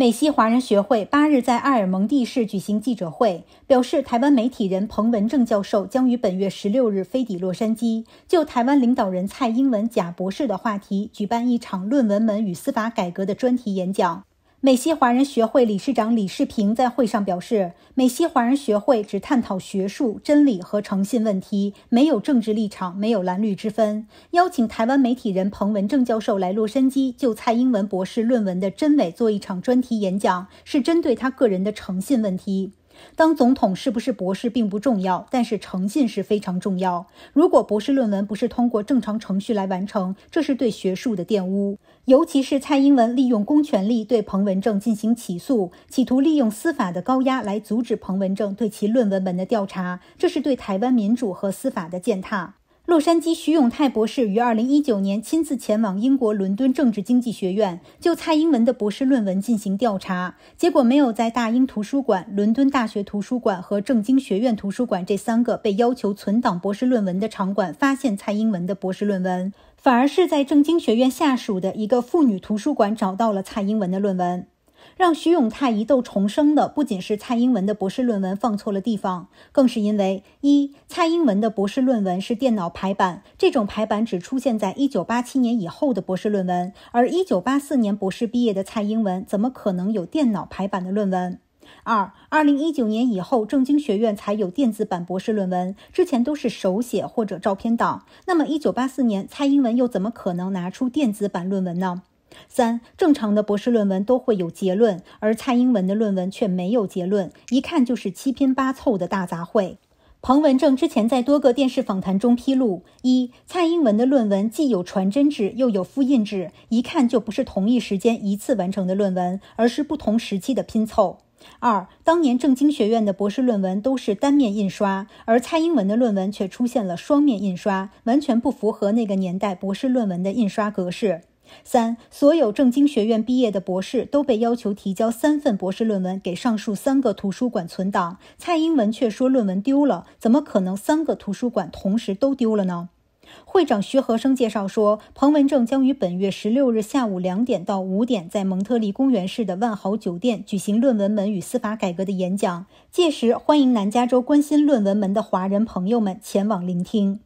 美西华人学会八日在埃尔蒙蒂市举行记者会，表示台湾媒体人彭文正教授将于本月十六日飞抵洛杉矶，就台湾领导人蔡英文贾博士的话题，举办一场“论文门与司法改革”的专题演讲。美西华人学会理事长李世平在会上表示，美西华人学会只探讨学术真理和诚信问题，没有政治立场，没有蓝绿之分。邀请台湾媒体人彭文正教授来洛杉矶就蔡英文博士论文的真伪做一场专题演讲，是针对他个人的诚信问题。当总统是不是博士并不重要，但是诚信是非常重要。如果博士论文不是通过正常程序来完成，这是对学术的玷污。尤其是蔡英文利用公权力对彭文正进行起诉，企图利用司法的高压来阻止彭文正对其论文文的调查，这是对台湾民主和司法的践踏。洛杉矶徐永泰博士于二零一九年亲自前往英国伦敦政治经济学院，就蔡英文的博士论文进行调查，结果没有在大英图书馆、伦敦大学图书馆和政经学院图书馆这三个被要求存档博士论文的场馆发现蔡英文的博士论文，反而是在政经学院下属的一个妇女图书馆找到了蔡英文的论文。让徐永泰疑窦重生的，不仅是蔡英文的博士论文放错了地方，更是因为一，蔡英文的博士论文是电脑排版，这种排版只出现在1987年以后的博士论文，而1984年博士毕业的蔡英文怎么可能有电脑排版的论文？二，2019年以后政经学院才有电子版博士论文，之前都是手写或者照片档，那么1984年蔡英文又怎么可能拿出电子版论文呢？三正常的博士论文都会有结论，而蔡英文的论文却没有结论，一看就是七拼八凑的大杂烩。彭文正之前在多个电视访谈中披露：一，蔡英文的论文既有传真纸又有复印纸，一看就不是同一时间一次完成的论文，而是不同时期的拼凑；二，当年政经学院的博士论文都是单面印刷，而蔡英文的论文却出现了双面印刷，完全不符合那个年代博士论文的印刷格式。三，所有政经学院毕业的博士都被要求提交三份博士论文给上述三个图书馆存档。蔡英文却说论文丢了，怎么可能三个图书馆同时都丢了呢？会长徐和生介绍说，彭文正将于本月十六日下午两点到五点在蒙特利公园市的万豪酒店举行“论文门与司法改革”的演讲，届时欢迎南加州关心“论文门”的华人朋友们前往聆听。